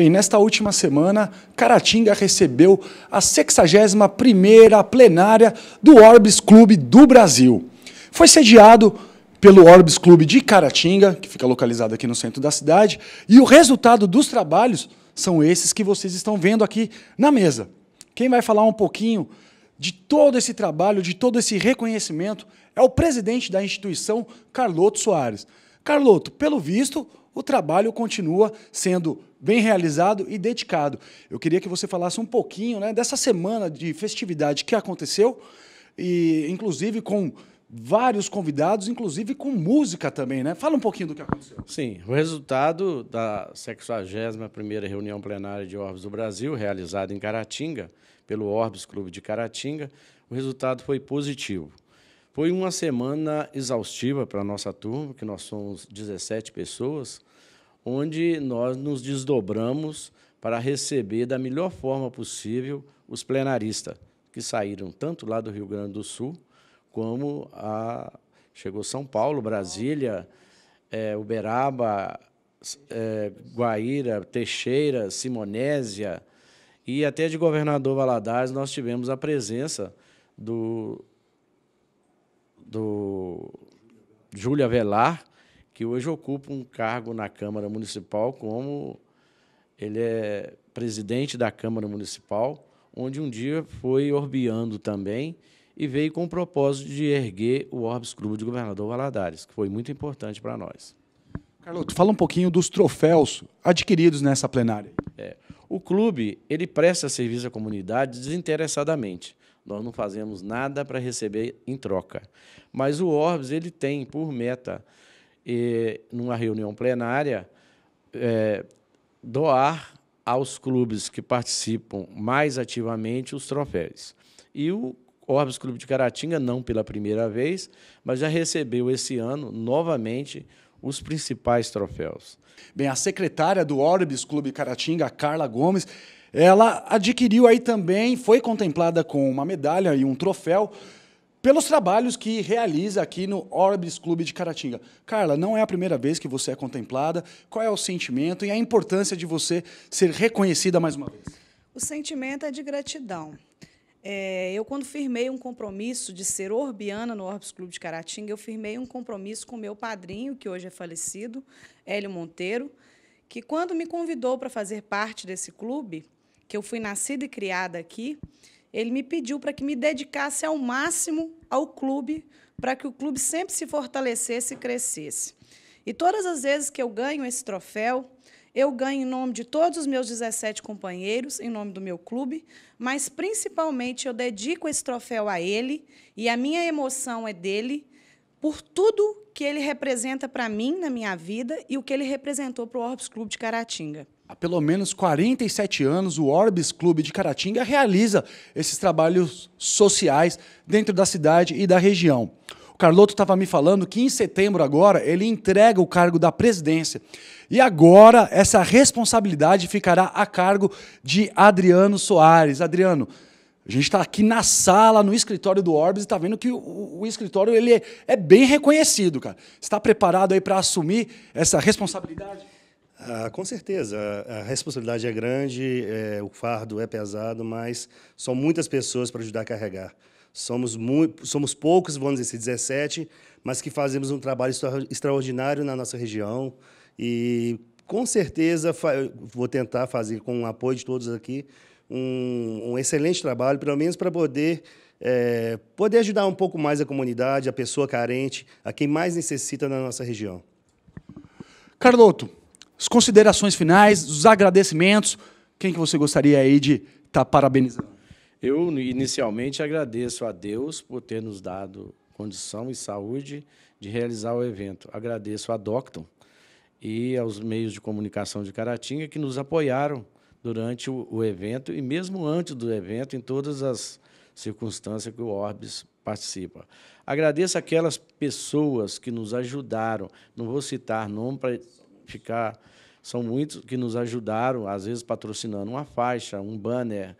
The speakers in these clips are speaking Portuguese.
Bem, nesta última semana, Caratinga recebeu a 61ª plenária do Orbis Clube do Brasil. Foi sediado pelo Orbis Clube de Caratinga, que fica localizado aqui no centro da cidade, e o resultado dos trabalhos são esses que vocês estão vendo aqui na mesa. Quem vai falar um pouquinho de todo esse trabalho, de todo esse reconhecimento, é o presidente da instituição, Carloto Soares. Carloto, pelo visto, o trabalho continua sendo bem realizado e dedicado. Eu queria que você falasse um pouquinho né, dessa semana de festividade que aconteceu, e inclusive com vários convidados, inclusive com música também, né? Fala um pouquinho do que aconteceu. Sim, o resultado da 61ª reunião plenária de Orbis do Brasil, realizada em Caratinga, pelo Orbis Clube de Caratinga, o resultado foi positivo. Foi uma semana exaustiva para a nossa turma, que nós somos 17 pessoas, onde nós nos desdobramos para receber da melhor forma possível os plenaristas que saíram tanto lá do Rio Grande do Sul como a chegou São Paulo, Brasília, é, Uberaba, é, Guaíra, Teixeira, Simonésia e até de Governador Valadares nós tivemos a presença do do Júlia Velar, que hoje ocupa um cargo na Câmara Municipal como ele é presidente da Câmara Municipal, onde um dia foi orbeando também e veio com o propósito de erguer o Orbis Clube de Governador Valadares, que foi muito importante para nós. Carloto, fala um pouquinho dos troféus adquiridos nessa plenária. É, o clube ele presta serviço à comunidade desinteressadamente. Nós não fazemos nada para receber em troca. Mas o Orbis ele tem por meta e, numa reunião plenária, é, doar aos clubes que participam mais ativamente os troféus. E o Orbis Clube de Caratinga, não pela primeira vez, mas já recebeu esse ano, novamente, os principais troféus. Bem, a secretária do Orbis Clube Caratinga, Carla Gomes, ela adquiriu aí também, foi contemplada com uma medalha e um troféu pelos trabalhos que realiza aqui no Orbis Clube de Caratinga. Carla, não é a primeira vez que você é contemplada. Qual é o sentimento e a importância de você ser reconhecida mais uma vez? O sentimento é de gratidão. É, eu, quando firmei um compromisso de ser orbiana no Orbis Clube de Caratinga, eu firmei um compromisso com meu padrinho, que hoje é falecido, Hélio Monteiro, que quando me convidou para fazer parte desse clube, que eu fui nascida e criada aqui, ele me pediu para que me dedicasse ao máximo ao clube, para que o clube sempre se fortalecesse e crescesse. E todas as vezes que eu ganho esse troféu, eu ganho em nome de todos os meus 17 companheiros, em nome do meu clube, mas principalmente eu dedico esse troféu a ele e a minha emoção é dele por tudo que ele representa para mim na minha vida e o que ele representou para o Orbis Clube de Caratinga. Há pelo menos 47 anos, o Orbis Clube de Caratinga realiza esses trabalhos sociais dentro da cidade e da região. O Carloto estava me falando que em setembro agora ele entrega o cargo da presidência. E agora essa responsabilidade ficará a cargo de Adriano Soares. Adriano, a gente está aqui na sala, no escritório do Orbis, e está vendo que o, o, escritório ele é, é bem reconhecido, cara. Está preparado aí para assumir essa responsabilidade? Ah, com certeza, a responsabilidade é grande, é, o fardo é pesado, mas são muitas pessoas para ajudar a carregar. Somos, muito, somos poucos, vamos dizer, 17, assim, mas que fazemos um trabalho extraordinário na nossa região. E com certeza vou tentar fazer, com o apoio de todos aqui, um, um excelente trabalho, pelo menos para poder é, poder ajudar um pouco mais a comunidade, a pessoa carente, a quem mais necessita na nossa região. Carloto, as considerações finais, os agradecimentos. Quem que você gostaria aí de estar tá parabenizando? Eu inicialmente agradeço a Deus por ter nos dado condição e saúde de realizar o evento. Agradeço a Docton e aos meios de comunicação de Caratinga que nos apoiaram durante o, o evento e mesmo antes do evento em todas as circunstâncias que o Orbis participa. Agradeço aquelas pessoas que nos ajudaram, não vou citar nome para ficar. São muitos que nos ajudaram, às vezes patrocinando uma faixa, um banner.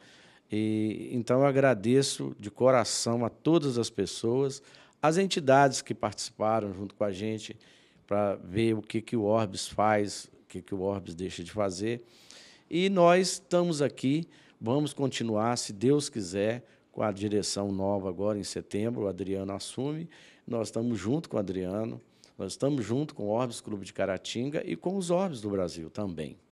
E, então, eu agradeço de coração a todas as pessoas, as entidades que participaram junto com a gente para ver o que, que o Orbis faz, o que, que o Orbis deixa de fazer. E nós estamos aqui, vamos continuar, se Deus quiser, com a direção nova agora em setembro, o Adriano assume. Nós estamos junto com o Adriano, nós estamos junto com o Orbis Clube de Caratinga e com os Orbis do Brasil também.